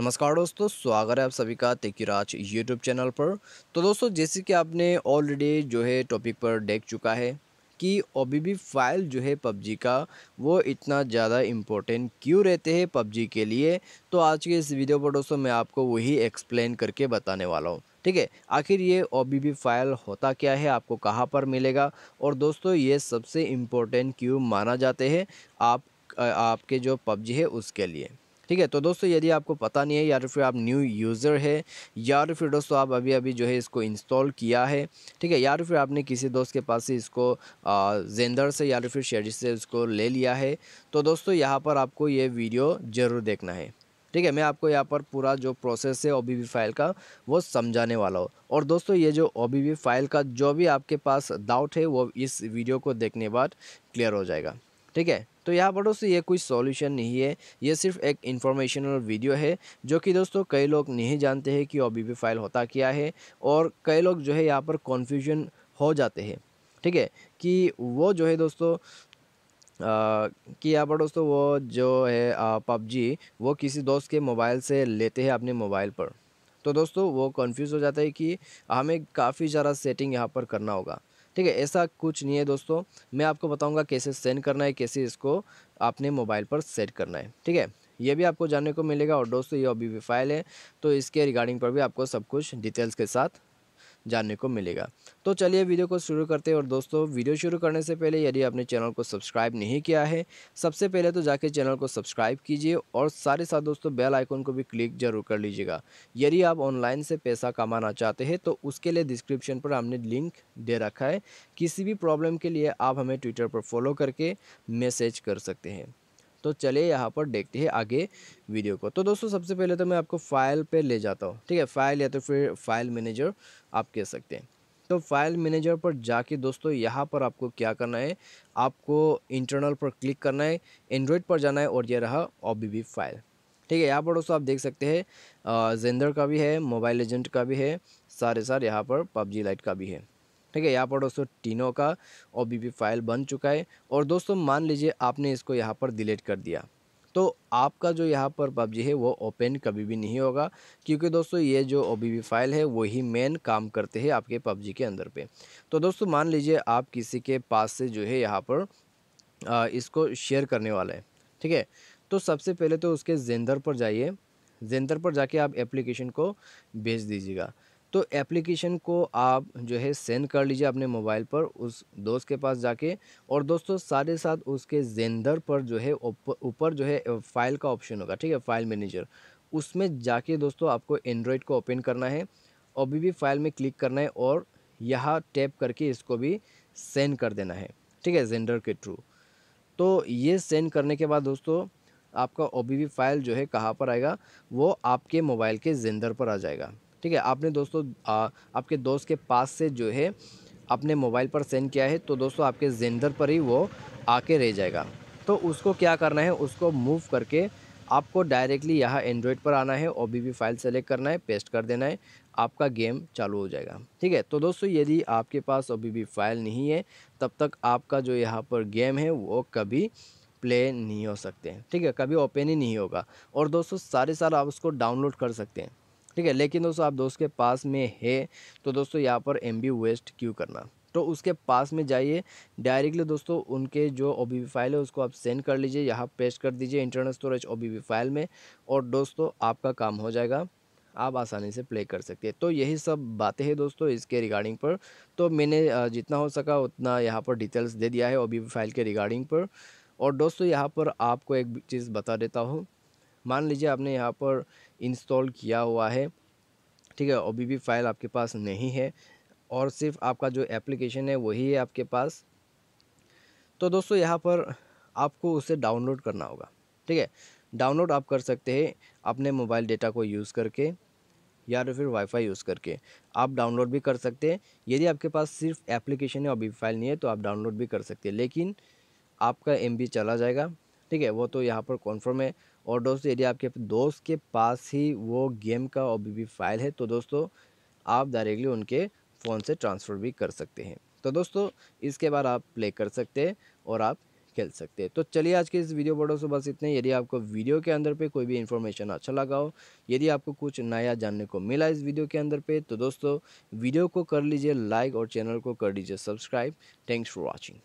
नमस्कार दोस्तों स्वागत है आप सभी का तेकीराज यूट्यूब चैनल पर तो दोस्तों जैसे कि आपने ऑलरेडी जो है टॉपिक पर देख चुका है कि ओ फाइल जो है पबजी का वो इतना ज़्यादा इम्पोर्टेंट क्यों रहते हैं पबजी के लिए तो आज के इस वीडियो पर दोस्तों मैं आपको वही एक्सप्लेन करके बताने वाला हूँ ठीक है आखिर ये ओ फाइल होता क्या है आपको कहाँ पर मिलेगा और दोस्तों ये सबसे इम्पोर्टेंट क्यों माना जाते हैं आप आपके जो पबजी है उसके लिए ठीक है तो दोस्तों यदि आपको पता नहीं है या तो फिर आप न्यू यूज़र है या तो फिर दोस्तों आप अभी अभी जो है इसको इंस्टॉल किया है ठीक है या तो फिर आपने किसी दोस्त के पास से इसको जेंदर से या फिर शेरिश से इसको ले लिया है तो दोस्तों यहाँ पर आपको ये वीडियो ज़रूर देखना है ठीक है मैं आपको यहाँ पर पूरा जो प्रोसेस है ओ फाइल का वो समझाने वाला हूँ और दोस्तों ये जो ओ फाइल का जो भी आपके पास डाउट है वो इस वीडियो को देखने बाद क्लियर हो जाएगा ठीक है तो यहाँ पर दोस्तों ये कोई सॉल्यूशन नहीं है ये सिर्फ एक इन्फॉर्मेशनल वीडियो है जो कि दोस्तों कई लोग नहीं जानते हैं कि ओ फाइल होता क्या है और कई लोग जो है यहाँ पर कन्फ्यूजन हो जाते हैं ठीक है कि वो जो है दोस्तों आ, कि यहाँ पर दोस्तों वो जो है पबजी वो किसी दोस्त के मोबाइल से लेते हैं अपने मोबाइल पर तो दोस्तों वो कन्फ्यूज़ हो जाता है कि हमें काफ़ी ज़्यादा सेटिंग यहाँ पर करना होगा ठीक है ऐसा कुछ नहीं है दोस्तों मैं आपको बताऊँगा कैसे सेंड करना है कैसे इसको आपने मोबाइल पर सेट करना है ठीक है ये भी आपको जानने को मिलेगा और दोस्तों ये अभी भी फाइल है तो इसके रिगार्डिंग पर भी आपको सब कुछ डिटेल्स के साथ जानने को मिलेगा तो चलिए वीडियो को शुरू करते हैं और दोस्तों वीडियो शुरू करने से पहले यदि आपने चैनल को सब्सक्राइब नहीं किया है सबसे पहले तो जाके चैनल को सब्सक्राइब कीजिए और सारे साथ दोस्तों बेल आइकन को भी क्लिक जरूर कर लीजिएगा यदि आप ऑनलाइन से पैसा कमाना चाहते हैं तो उसके लिए डिस्क्रिप्शन पर हमने लिंक दे रखा है किसी भी प्रॉब्लम के लिए आप हमें ट्विटर पर फॉलो करके मैसेज कर सकते हैं तो चलिए यहाँ पर देखते हैं आगे वीडियो को तो दोस्तों सबसे पहले तो मैं आपको फाइल पर ले जाता हूँ ठीक है फाइल या तो फिर फाइल मैनेजर आप कह सकते हैं तो फाइल मैनेजर पर जाके दोस्तों यहाँ पर आपको क्या करना है आपको इंटरनल पर क्लिक करना है एंड्रॉयड पर जाना है और यह रहा ओ फाइल ठीक है यहाँ पर दोस्तों आप देख सकते हैं जेंडर का भी है मोबाइल एजेंट का भी है सारे सारे यहाँ पर पबजी लाइट का भी है ठीक है यहाँ पर दोस्तों टीनों का ओ फाइल बन चुका है और दोस्तों मान लीजिए आपने इसको यहाँ पर डिलीट कर दिया तो आपका जो यहाँ पर पबजी है वो ओपन कभी भी नहीं होगा क्योंकि दोस्तों ये जो ओ फाइल है वही मेन काम करते हैं आपके पबजी के अंदर पे तो दोस्तों मान लीजिए आप किसी के पास से जो है यहाँ पर आ, इसको शेयर करने वाला है ठीक है तो सबसे पहले तो उसके जेंदर पर जाइए जेंदर पर जाके आप एप्लीकेशन को भेज दीजिएगा तो एप्लीकेशन को आप जो है सेंड कर लीजिए अपने मोबाइल पर उस दोस्त के पास जाके और दोस्तों सारे साथ उसके जेंडर पर जो है ऊपर जो है फाइल का ऑप्शन होगा ठीक है फाइल मैनेजर उसमें जाके दोस्तों आपको एंड्रॉयड को ओपन करना है भी, भी फाइल में क्लिक करना है और यहाँ टैप करके इसको भी सेंड कर देना है ठीक है जेंडर के थ्रू तो ये सेंड करने के बाद दोस्तों आपका ओ फाइल जो है कहाँ पर आएगा वो आपके मोबाइल के जेंडर पर आ जाएगा ठीक है आपने दोस्तों आ, आपके दोस्त के पास से जो है अपने मोबाइल पर सेंड किया है तो दोस्तों आपके जेंडर पर ही वो आके रह जाएगा तो उसको क्या करना है उसको मूव करके आपको डायरेक्टली यहाँ एंड्रॉयड पर आना है ओ फाइल सेलेक्ट करना है पेस्ट कर देना है आपका गेम चालू हो जाएगा ठीक है तो दोस्तों यदि आपके पास ओ फाइल नहीं है तब तक आपका जो यहाँ पर गेम है वो कभी प्ले नहीं हो सकते ठीक है कभी ओपन ही नहीं होगा और दोस्तों सारे साल आप उसको डाउनलोड कर सकते हैं ठीक है लेकिन दोस्तों आप दोस्त के पास में है तो दोस्तों यहाँ पर एम बी वेस्ट क्यों करना तो उसके पास में जाइए डायरेक्टली दोस्तों उनके जो ओ फाइल है उसको आप सेंड कर लीजिए यहाँ पेस्ट कर दीजिए इंटरनल स्टोरेज ओ फाइल में और दोस्तों आपका काम हो जाएगा आप आसानी से प्ले कर सकते हैं तो यही सब बातें हैं दोस्तों इसके रिगार्डिंग पर तो मैंने जितना हो सका उतना यहाँ पर डिटेल्स दे दिया है ओ फाइल के रिगार्डिंग पर और दोस्तों यहाँ पर आपको एक चीज़ बता देता हूँ मान लीजिए आपने यहाँ पर इंस्टॉल किया हुआ है ठीक है बी बी फाइल आपके पास नहीं है और सिर्फ आपका जो एप्लीकेशन है वही है आपके पास तो दोस्तों यहाँ पर आपको उसे डाउनलोड करना होगा ठीक है डाउनलोड आप कर सकते हैं अपने मोबाइल डेटा को यूज़ करके या तो फिर वाईफाई यूज़ करके आप डाउनलोड भी कर सकते हैं यदि आपके पास सिर्फ एप्लीकेशन है और बी फाइल नहीं है तो आप डाउनलोड भी कर सकते हैं लेकिन आपका एम चला जाएगा ठीक है वो तो यहाँ पर कॉन्फर्म है और दोस्तों यदि आपके दोस्त के पास ही वो गेम का ओ फाइल है तो दोस्तों आप डायरेक्टली उनके फ़ोन से ट्रांसफ़र भी कर सकते हैं तो दोस्तों इसके बाद आप प्ले कर सकते हैं और आप खेल सकते हैं तो चलिए आज के इस वीडियो पर दोस्तों बस इतने यदि आपको वीडियो के अंदर पे कोई भी इन्फॉर्मेशन अच्छा लगा हो यदि आपको कुछ नया जानने को मिला इस वीडियो के अंदर पे तो दोस्तों वीडियो को कर लीजिए लाइक और चैनल को कर लीजिए सब्सक्राइब थैंक्स फॉर वॉचिंग